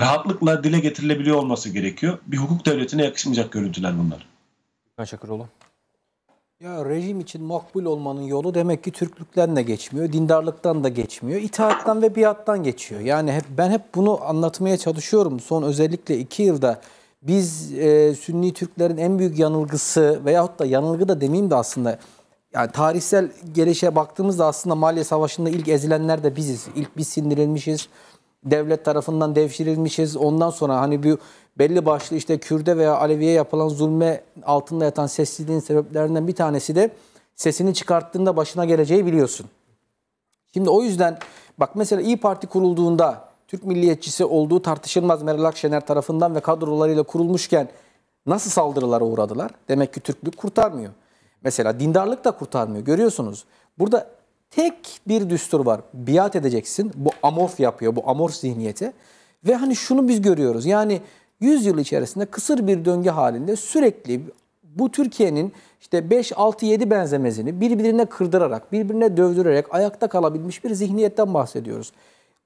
rahatlıkla dile getirilebiliyor olması gerekiyor. Bir hukuk devletine yakışmayacak görüntüler bunlar. Hakan Şakıroğlu. Ya rejim için makbul olmanın yolu demek ki Türklükten de geçmiyor, dindarlıktan da geçmiyor, itaattan ve biattan geçiyor. Yani hep ben hep bunu anlatmaya çalışıyorum. Son özellikle iki yılda biz e, Sünni Türklerin en büyük yanılgısı veyahut da yanılgı da demeyeyim de aslında yani tarihsel gelişe baktığımızda aslında Maliye Savaşı'nda ilk ezilenler de biziz. İlk biz sindirilmişiz devlet tarafından devşirilmişiz. Ondan sonra hani bir belli başlı işte Kürde veya Alevi'ye yapılan zulme altında yatan sessizliğin sebeplerinden bir tanesi de sesini çıkarttığında başına geleceği biliyorsun. Şimdi o yüzden bak mesela İyi Parti kurulduğunda Türk milliyetçisi olduğu tartışılmaz Meral Akşener tarafından ve kadrolarıyla kurulmuşken nasıl saldırılara uğradılar? Demek ki Türklük kurtarmıyor. Mesela dindarlık da kurtarmıyor. Görüyorsunuz. Burada Tek bir düstur var. Biat edeceksin. Bu amor yapıyor. Bu amor zihniyeti. Ve hani şunu biz görüyoruz. Yani 100 yıl içerisinde kısır bir döngü halinde sürekli bu Türkiye'nin işte 5, 6, 7 benzemezini birbirine kırdırarak, birbirine dövdürerek ayakta kalabilmiş bir zihniyetten bahsediyoruz.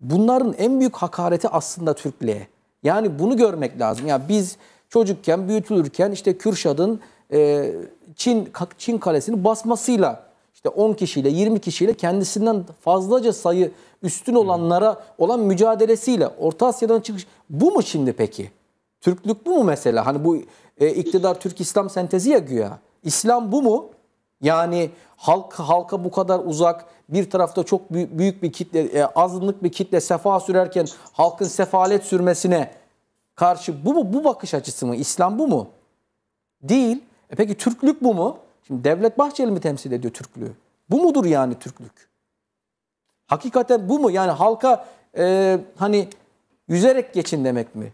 Bunların en büyük hakareti aslında Türklüğe. Yani bunu görmek lazım. Ya yani biz çocukken, büyütülürken işte Kürşad'ın e, Çin Çin kalesini basmasıyla işte 10 kişiyle 20 kişiyle kendisinden fazlaca sayı üstün olanlara olan mücadelesiyle Orta Asya'dan çıkış bu mu şimdi peki? Türklük bu mu mesela? Hani bu e, iktidar Türk İslam sentezi ya güya. İslam bu mu? Yani halk halka bu kadar uzak bir tarafta çok büyük bir kitle e, azınlık bir kitle sefa sürerken halkın sefalet sürmesine karşı bu mu bu bakış açısı mı? İslam bu mu? Değil. E peki Türklük bu mu? Şimdi Devlet Bahçeli mi temsil ediyor Türklüğü? Bu mudur yani Türklük? Hakikaten bu mu? Yani halka e, hani yüzerek geçin demek mi?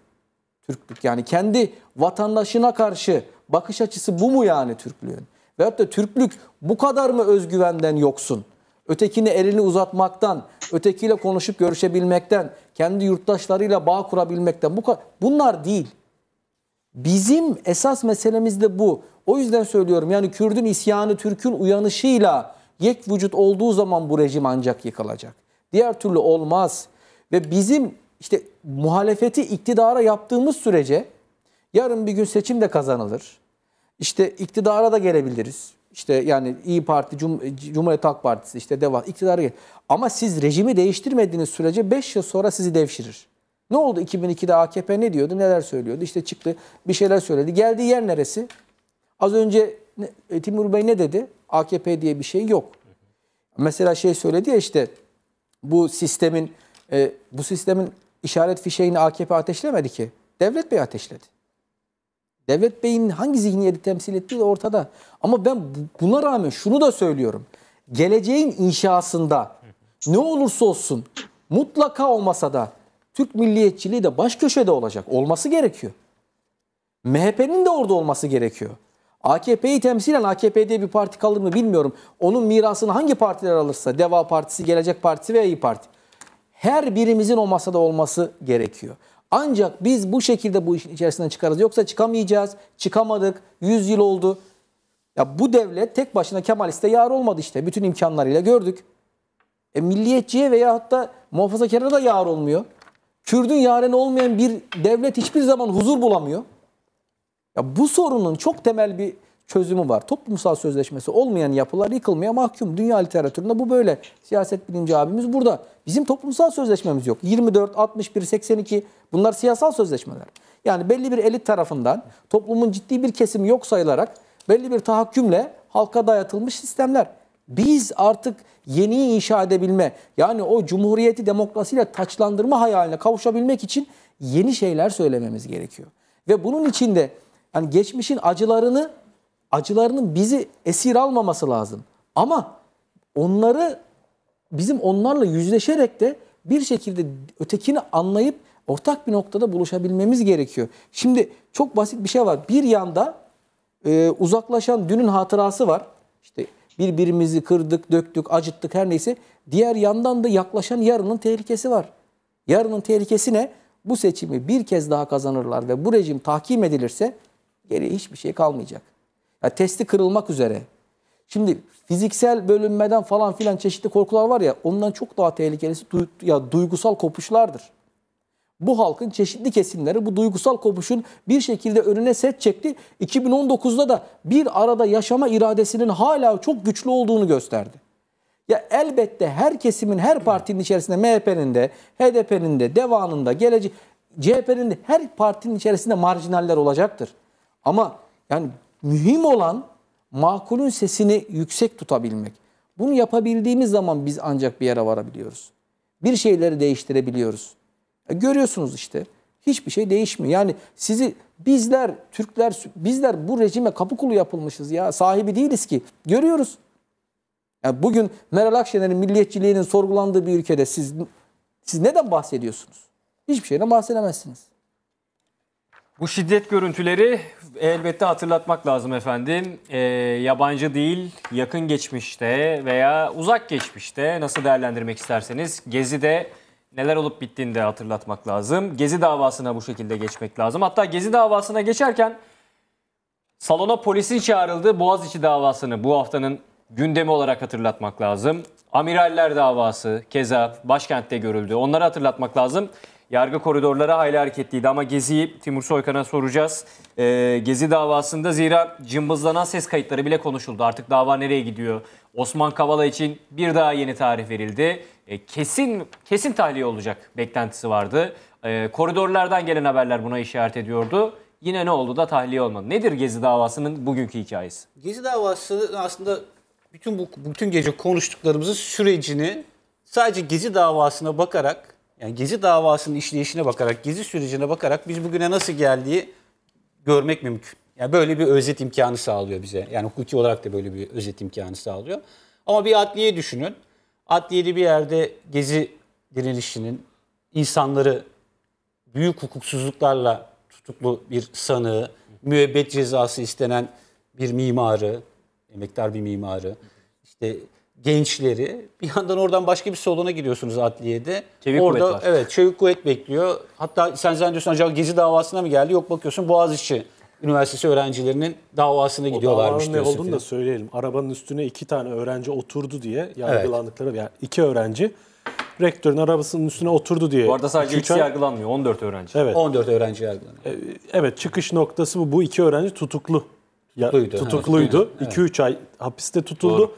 Türklük yani kendi vatandaşına karşı bakış açısı bu mu yani Türklüğün? Veyahut da Türklük bu kadar mı özgüvenden yoksun? Ötekine elini uzatmaktan, ötekiyle konuşup görüşebilmekten, kendi yurttaşlarıyla bağ kurabilmekten bu kadar. Bunlar değil. Bizim esas meselemiz de bu. O yüzden söylüyorum yani Kürdün isyanı Türk'ün uyanışıyla yek vücut olduğu zaman bu rejim ancak yıkılacak. Diğer türlü olmaz. Ve bizim işte muhalefeti iktidara yaptığımız sürece yarın bir gün seçim de kazanılır. İşte iktidara da gelebiliriz. İşte yani İyi Parti, Cum Cumhuriyet Halk Partisi, işte DEVA iktidara gel. Ama siz rejimi değiştirmediğiniz sürece 5 yıl sonra sizi devşirir. Ne oldu 2002'de AKP ne diyordu, neler söylüyordu? İşte çıktı, bir şeyler söyledi. Geldiği yer neresi? Az önce e, Timur Bey ne dedi? AKP diye bir şey yok. Mesela şey söyledi ya işte bu sistemin e, bu sistemin işaret fişeğini AKP ateşlemedi ki. Devlet Bey ateşledi. Devlet Bey'in hangi zihniyeti temsil ettiği de ortada. Ama ben buna rağmen şunu da söylüyorum. Geleceğin inşasında ne olursa olsun mutlaka olmasa da Türk milliyetçiliği de baş köşede olacak. Olması gerekiyor. MHP'nin de orada olması gerekiyor. AKP'yi temsilen AKP diye bir parti kalır mı bilmiyorum. Onun mirasını hangi partiler alırsa Deva Partisi, Gelecek Partisi veya İyi Parti. Her birimizin o masada olması gerekiyor. Ancak biz bu şekilde bu işin içerisinden çıkarız. Yoksa çıkamayacağız. Çıkamadık. 100 yıl oldu. Ya bu devlet tek başına Kemaliste yar olmadı işte. Bütün imkanlarıyla gördük. E, milliyetçiye veya hatta muhafazakara da yar olmuyor. Kürdün yareni olmayan bir devlet hiçbir zaman huzur bulamıyor. Ya bu sorunun çok temel bir çözümü var. Toplumsal sözleşmesi olmayan yapılar yıkılmaya mahkum. Dünya literatüründe bu böyle. Siyaset bilimci abimiz burada. Bizim toplumsal sözleşmemiz yok. 24, 61, 82 bunlar siyasal sözleşmeler. Yani belli bir elit tarafından toplumun ciddi bir kesimi yok sayılarak belli bir tahakkümle halka dayatılmış sistemler. Biz artık yeni inşa edebilme yani o cumhuriyeti demokrasiyle taçlandırma hayaline kavuşabilmek için yeni şeyler söylememiz gerekiyor. Ve bunun içinde yani geçmişin acılarını, acılarının bizi esir almaması lazım. Ama onları bizim onlarla yüzleşerek de bir şekilde ötekini anlayıp ortak bir noktada buluşabilmemiz gerekiyor. Şimdi çok basit bir şey var. Bir yanda e, uzaklaşan dünün hatırası var. İşte birbirimizi kırdık, döktük, acıttık her neyse. Diğer yandan da yaklaşan yarının tehlikesi var. Yarının tehlikesi ne? Bu seçimi bir kez daha kazanırlar ve bu rejim tahkim edilirse Geriye hiçbir şey kalmayacak. Ya testi kırılmak üzere. Şimdi fiziksel bölünmeden falan filan çeşitli korkular var ya ondan çok daha tehlikelisi du ya duygusal kopuşlardır. Bu halkın çeşitli kesimleri bu duygusal kopuşun bir şekilde önüne set çekti. 2019'da da bir arada yaşama iradesinin hala çok güçlü olduğunu gösterdi. Ya elbette her kesimin, her partinin içerisinde MHP'nin de, HDP'nin de, DEVA'nın da, gelecek CHP'nin de her partinin içerisinde marjinaller olacaktır. Ama yani mühim olan makulün sesini yüksek tutabilmek. Bunu yapabildiğimiz zaman biz ancak bir yere varabiliyoruz. Bir şeyleri değiştirebiliyoruz. E görüyorsunuz işte. Hiçbir şey değişmiyor. Yani sizi bizler Türkler bizler bu rejime kapı kulu yapılmışız ya. Sahibi değiliz ki. Görüyoruz. Yani bugün Meral Akşener'in milliyetçiliğinin sorgulandığı bir ülkede siz siz neden bahsediyorsunuz? Hiçbir şeyden bahsedemezsiniz. Bu şiddet görüntüleri elbette hatırlatmak lazım efendim. E, yabancı değil, yakın geçmişte veya uzak geçmişte nasıl değerlendirmek isterseniz Gezi'de neler olup bittiğini de hatırlatmak lazım. Gezi davasına bu şekilde geçmek lazım. Hatta Gezi davasına geçerken salona polisin çağrıldığı Boğaziçi davasını bu haftanın gündemi olarak hatırlatmak lazım. Amiraller davası keza başkentte görüldü. Onları hatırlatmak lazım. Yargı koridorları hayli hareketliydi ama Gezi'yi Timur Soykan'a soracağız. Ee, Gezi davasında zira cımbızlanan ses kayıtları bile konuşuldu. Artık dava nereye gidiyor? Osman Kavala için bir daha yeni tarih verildi. Ee, kesin kesin tahliye olacak beklentisi vardı. Ee, koridorlardan gelen haberler buna işaret ediyordu. Yine ne oldu da tahliye olmadı. Nedir Gezi davasının bugünkü hikayesi? Gezi davası aslında bütün bu bütün gece konuştuklarımızın sürecini sadece Gezi davasına bakarak yani Gezi davasının işleyişine bakarak, Gezi sürecine bakarak biz bugüne nasıl geldiği görmek mümkün. Yani böyle bir özet imkanı sağlıyor bize. Yani hukuki olarak da böyle bir özet imkanı sağlıyor. Ama bir adliye düşünün. Adliyede bir yerde Gezi direnişinin insanları büyük hukuksuzluklarla tutuklu bir sanığı, müebbet cezası istenen bir mimarı, emektar bir mimarı, işte gençleri bir yandan oradan başka bir salona gidiyorsunuz adliyede. Çevik Orada kuvvet var. evet çevik kuvvet bekliyor. Hatta sen zannediyorsun acaba Gezi davasına mı geldi? Yok bakıyorsun Boğaziçi Üniversitesi öğrencilerinin davasına gidiyorlarmış. O davanın ne olduğunu da söyleyelim. Arabanın üstüne iki tane öğrenci oturdu diye yargılandıkları evet. yani iki öğrenci rektörün arabasının üstüne oturdu diye. Bu arada sadece ikisi yargılanmıyor. 14 öğrenci. Evet. 14 öğrenci yargılanıyor. E, evet çıkış noktası bu. Bu iki öğrenci tutuklu ya, tutukluydu. Tutukluydu. 2-3 evet. ay hapiste tutuldu. Doğru.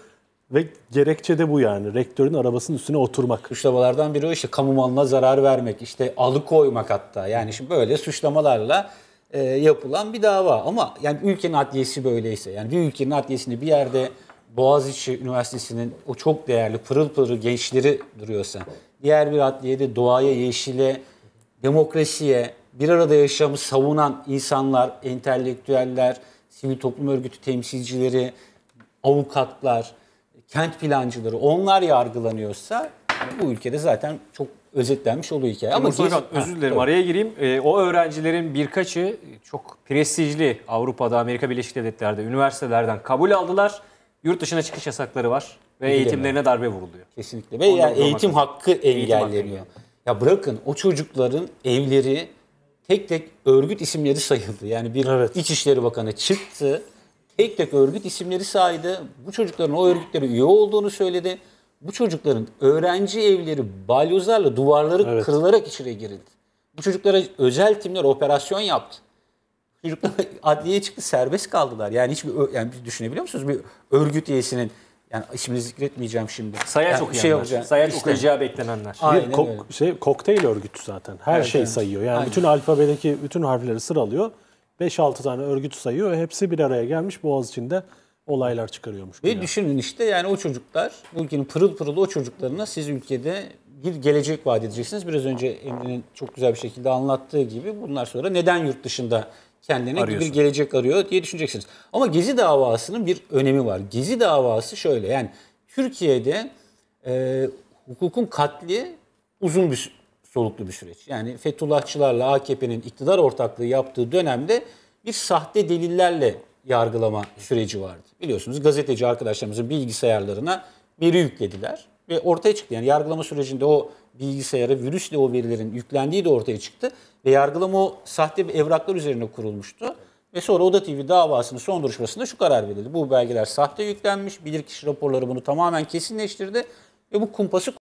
Ve gerekçe de bu yani. Rektörün arabasının üstüne oturmak. Suçlamalardan biri o işte kamu malına zarar vermek, işte alıkoymak hatta. Yani şimdi böyle suçlamalarla e, yapılan bir dava. Ama yani ülkenin adliyesi böyleyse, yani bir ülkenin adliyesinde bir yerde Boğaziçi Üniversitesi'nin o çok değerli pırıl pırıl gençleri duruyorsa, diğer bir adliyede doğaya, yeşile, demokrasiye, bir arada yaşamı savunan insanlar, entelektüeller, sivil toplum örgütü temsilcileri, avukatlar, kent plancıları onlar yargılanıyorsa bu ülkede zaten çok özetlenmiş oluyor hikaye. Ama Mustafa Hocam özür dilerim ha, araya gireyim. E, o öğrencilerin birkaçı çok prestijli Avrupa'da, Amerika Birleşik Devletleri'nde üniversitelerden kabul aldılar. Yurt dışına çıkış yasakları var ve Bilmiyorum. eğitimlerine darbe vuruluyor. Kesinlikle ve yani eğitim hakkı engelleniyor. Eğitim hakkı Ya bırakın o çocukların evleri tek tek örgüt isimleri sayıldı. Yani bir evet. İçişleri Bakanı çıktı. Tek tek örgüt isimleri saydı. Bu çocukların o örgütlere üye olduğunu söyledi. Bu çocukların öğrenci evleri balyozlarla duvarları evet. kırılarak içine girildi. Bu çocuklara özel timler operasyon yaptı. Çocuklar adliyeye çıktı serbest kaldılar. Yani hiçbir yani düşünebiliyor musunuz? Bir örgüt üyesinin yani ismini zikretmeyeceğim şimdi. Sayaç yani okuyanlar, şey olacak, sayaç işte, okuyacağı beklenenler. Aynen Kok, öyle. Şey, kokteyl örgütü zaten. Her evet, şey yani. sayıyor. Yani Aynen. bütün alfabedeki bütün harfleri sıralıyor. 5-6 tane örgüt sayıyor. Hepsi bir araya gelmiş Boğaz içinde olaylar çıkarıyormuş. Ve düşünün işte yani o çocuklar, bu ülkenin pırıl pırıl o çocuklarına siz ülkede bir gelecek vaat edeceksiniz. Biraz önce Emre'nin çok güzel bir şekilde anlattığı gibi bunlar sonra neden yurt dışında kendine bir gelecek arıyor diye düşüneceksiniz. Ama Gezi davasının bir önemi var. Gezi davası şöyle yani Türkiye'de e, hukukun katli uzun bir soluklu bir süreç. Yani Fethullahçılarla AKP'nin iktidar ortaklığı yaptığı dönemde bir sahte delillerle yargılama süreci vardı. Biliyorsunuz gazeteci arkadaşlarımızın bilgisayarlarına veri yüklediler ve ortaya çıktı. Yani yargılama sürecinde o bilgisayara virüsle o verilerin yüklendiği de ortaya çıktı. Ve yargılama o sahte evraklar üzerine kurulmuştu. Ve sonra Oda TV davasının son duruşmasında şu karar verildi. Bu belgeler sahte yüklenmiş. Bilirkişi raporları bunu tamamen kesinleştirdi. Ve bu kumpası